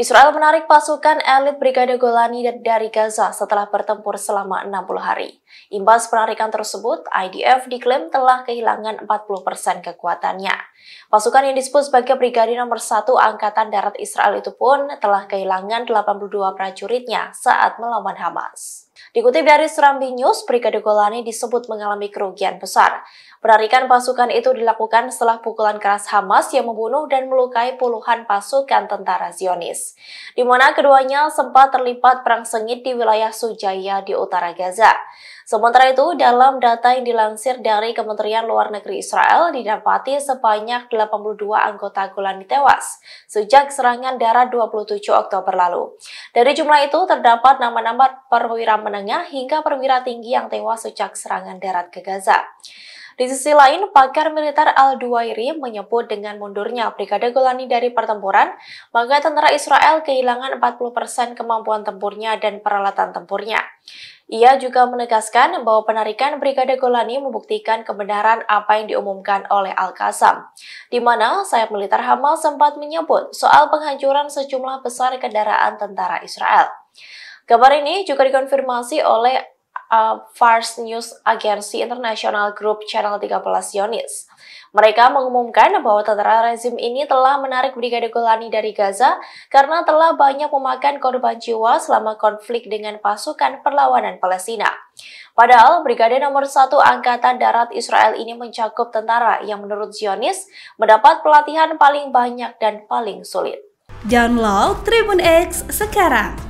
Israel menarik pasukan elit Brigade Golani dari Gaza setelah bertempur selama 60 hari. Imbas penarikan tersebut, IDF diklaim telah kehilangan 40% kekuatannya. Pasukan yang disebut sebagai Brigade Nomor 1 Angkatan Darat Israel itu pun telah kehilangan 82 prajuritnya saat melawan Hamas. Dikutip dari Serambi News, Brigade Golani disebut mengalami kerugian besar. Penarikan pasukan itu dilakukan setelah pukulan keras Hamas yang membunuh dan melukai puluhan pasukan tentara Zionis. Di mana keduanya sempat terlibat perang sengit di wilayah Sujaya di utara Gaza. Sementara itu, dalam data yang dilansir dari Kementerian Luar Negeri Israel, didapati sebanyak 82 anggota Golani tewas sejak serangan darat 27 Oktober lalu. Dari jumlah itu, terdapat nama-nama perwira menengah menengah hingga perwira tinggi yang tewas sejak serangan darat ke Gaza. Di sisi lain, pakar militer al duairi menyebut dengan mundurnya Brigade Golani dari pertempuran, maka tentara Israel kehilangan 40% kemampuan tempurnya dan peralatan tempurnya. Ia juga menegaskan bahwa penarikan Brigade Golani membuktikan kebenaran apa yang diumumkan oleh Al-Qassam, di mana sayap militer Hamas sempat menyebut soal penghancuran sejumlah besar kendaraan tentara Israel. Kabar ini juga dikonfirmasi oleh uh, Fars News Agency International Group Channel 13 Yonis. Mereka mengumumkan bahwa tentara rezim ini telah menarik Brigade Golani dari Gaza karena telah banyak memakan korban jiwa selama konflik dengan pasukan perlawanan Palestina. Padahal Brigade Nomor satu Angkatan Darat Israel ini mencakup tentara yang menurut Zionis mendapat pelatihan paling banyak dan paling sulit. Download Tribun X sekarang